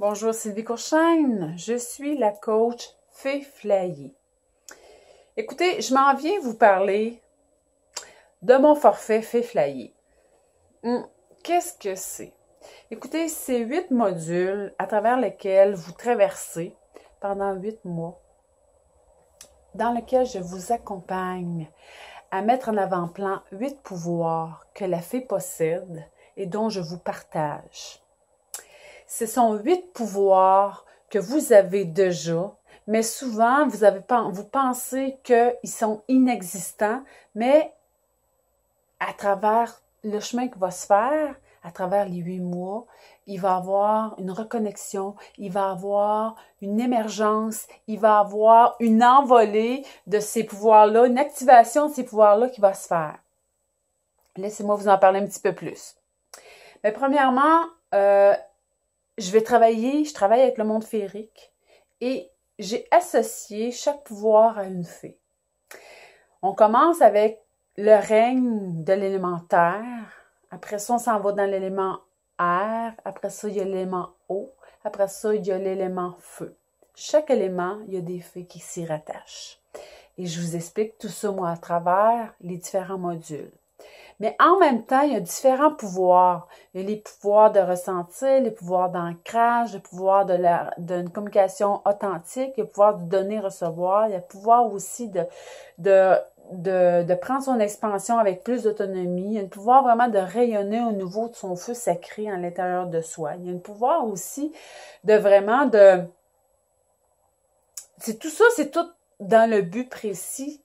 Bonjour Sylvie Courchaine, je suis la coach Fée Écoutez, je m'en viens vous parler de mon forfait Fée hmm, Qu'est-ce que c'est? Écoutez, c'est huit modules à travers lesquels vous traversez pendant huit mois, dans lesquels je vous accompagne à mettre en avant-plan huit pouvoirs que la fée possède et dont je vous partage. Ce sont huit pouvoirs que vous avez déjà, mais souvent vous, avez, vous pensez qu'ils sont inexistants, mais à travers le chemin qui va se faire, à travers les huit mois, il va avoir une reconnexion, il va avoir une émergence, il va avoir une envolée de ces pouvoirs-là, une activation de ces pouvoirs-là qui va se faire. Laissez-moi vous en parler un petit peu plus. Mais premièrement, euh, je vais travailler, je travaille avec le monde féerique et j'ai associé chaque pouvoir à une fée. On commence avec le règne de l'élémentaire. Après ça, on s'en va dans l'élément air. Après ça, il y a l'élément eau. Après ça, il y a l'élément feu. Chaque élément, il y a des fées qui s'y rattachent. Et je vous explique tout ça, moi, à travers les différents modules. Mais en même temps, il y a différents pouvoirs. Il y a les pouvoirs de ressentir, les pouvoirs d'ancrage, les pouvoirs de d'une communication authentique, le pouvoir de donner-recevoir, il y a le pouvoir aussi de, de, de, de prendre son expansion avec plus d'autonomie, il y a le pouvoir vraiment de rayonner au niveau de son feu sacré à l'intérieur de soi. Il y a le pouvoir aussi de vraiment de... C'est tout ça, c'est tout dans le but précis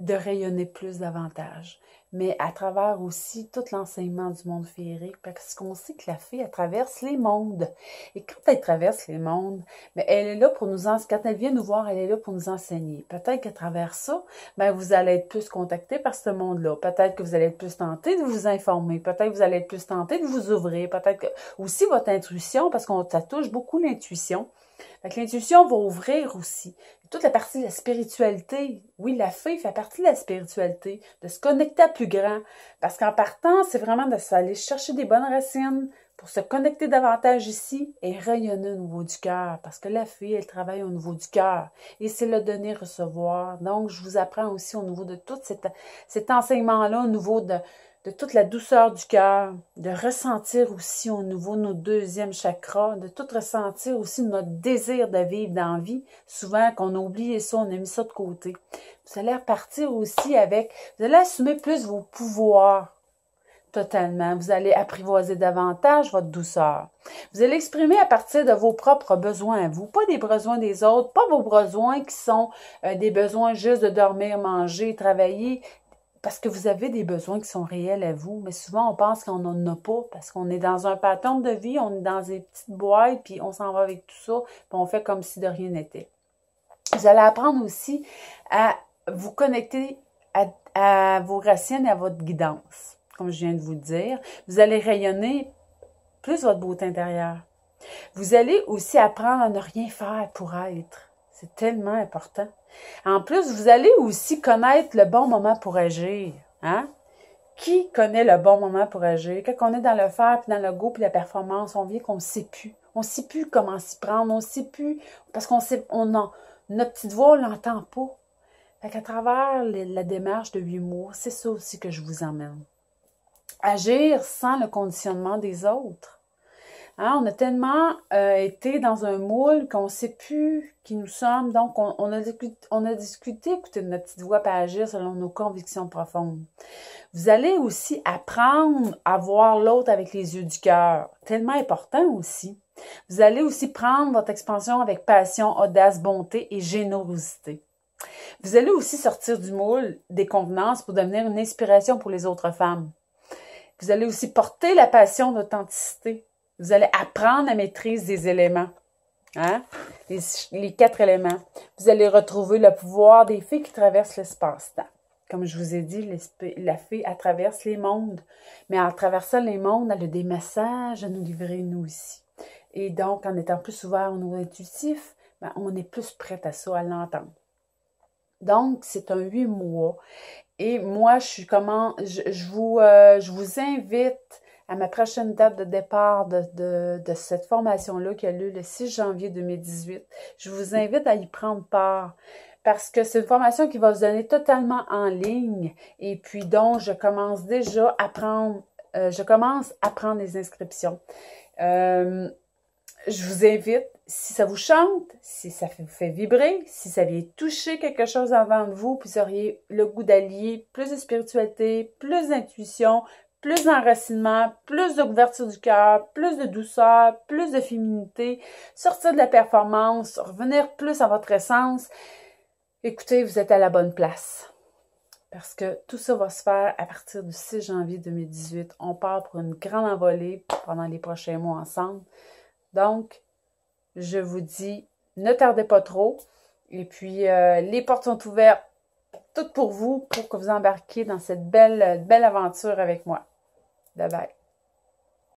de rayonner plus davantage, mais à travers aussi tout l'enseignement du monde féerique, parce qu'on sait que la fée, elle traverse les mondes. Et quand elle traverse les mondes, mais ben, elle est là pour nous enseigner. Quand elle vient nous voir, elle est là pour nous enseigner. Peut-être qu'à travers ça, ben, vous allez être plus contacté par ce monde-là. Peut-être que vous allez être plus tenté de vous informer. Peut-être que vous allez être plus tenté de vous ouvrir. Peut-être que aussi votre intuition, parce qu'on ça touche beaucoup l'intuition l'intuition va ouvrir aussi. Toute la partie de la spiritualité. Oui, la fée fait partie de la spiritualité, de se connecter à plus grand. Parce qu'en partant, c'est vraiment de s'aller chercher des bonnes racines, pour se connecter davantage ici et rayonner au niveau du cœur, parce que la fille, elle travaille au niveau du cœur, et c'est le donner, recevoir. Donc, je vous apprends aussi au niveau de tout cet, enseignement-là, au niveau de, toute la douceur du cœur, de ressentir aussi au niveau de nos deuxièmes chakras, de tout ressentir aussi notre désir de vivre dans vie. Souvent, qu'on a oublié ça, on a mis ça de côté. Vous allez repartir aussi avec, vous allez assumer plus vos pouvoirs, Totalement. Vous allez apprivoiser davantage votre douceur. Vous allez exprimer à partir de vos propres besoins, vous, pas des besoins des autres, pas vos besoins qui sont euh, des besoins juste de dormir, manger, travailler, parce que vous avez des besoins qui sont réels à vous, mais souvent on pense qu'on n'en a pas parce qu'on est dans un pattern de vie, on est dans des petites boîtes, puis on s'en va avec tout ça, puis on fait comme si de rien n'était. Vous allez apprendre aussi à vous connecter à, vos racines, et à votre guidance comme je viens de vous le dire, vous allez rayonner plus votre beauté intérieure. Vous allez aussi apprendre à ne rien faire pour être. C'est tellement important. En plus, vous allez aussi connaître le bon moment pour agir. Hein? Qui connaît le bon moment pour agir? Quand on est dans le faire, puis dans le go, puis la performance, on vient qu'on ne sait plus. On ne sait plus comment s'y prendre, on ne sait plus, parce qu'on sait, on en, notre petite voix, on l'entend pas. Fait qu'à travers la démarche de huit mois, c'est ça aussi que je vous emmène agir sans le conditionnement des autres. Hein, on a tellement euh, été dans un moule qu'on ne sait plus qui nous sommes. Donc, on, a, on a discuté, écouter notre petite voix pour agir selon nos convictions profondes. Vous allez aussi apprendre à voir l'autre avec les yeux du cœur. Tellement important aussi. Vous allez aussi prendre votre expansion avec passion, audace, bonté et générosité. Vous allez aussi sortir du moule des convenances pour devenir une inspiration pour les autres femmes. Vous allez aussi porter la passion d'authenticité. Vous allez apprendre à maîtrise des éléments. Hein? Les, quatre éléments. Vous allez retrouver le pouvoir des fées qui traversent l'espace-temps. Comme je vous ai dit, la fée, traverse les mondes. Mais en traversant les mondes, elle a des messages à nous livrer, nous aussi. Et donc, en étant plus ouvert au niveau intuitif, ben, on est plus prêt à ça, à l'entendre. Donc, c'est un huit mois et moi, je suis comment, je, je vous, euh, je vous invite à ma prochaine date de départ de, de, de cette formation-là qui a lieu le 6 janvier 2018. Je vous invite à y prendre part parce que c'est une formation qui va se donner totalement en ligne et puis donc je commence déjà à prendre, euh, je commence à prendre les inscriptions. Euh, je vous invite, si ça vous chante, si ça vous fait vibrer, si ça vient toucher quelque chose avant de vous, puis vous auriez le goût d'allier plus de spiritualité, plus d'intuition, plus d'enracinement, plus de couverture du cœur, plus de douceur, plus de féminité, sortir de la performance, revenir plus à votre essence, écoutez, vous êtes à la bonne place. Parce que tout ça va se faire à partir du 6 janvier 2018. On part pour une grande envolée pendant les prochains mois ensemble. Donc, je vous dis, ne tardez pas trop. Et puis, euh, les portes sont ouvertes toutes pour vous, pour que vous embarquiez dans cette belle, belle aventure avec moi. Bye bye.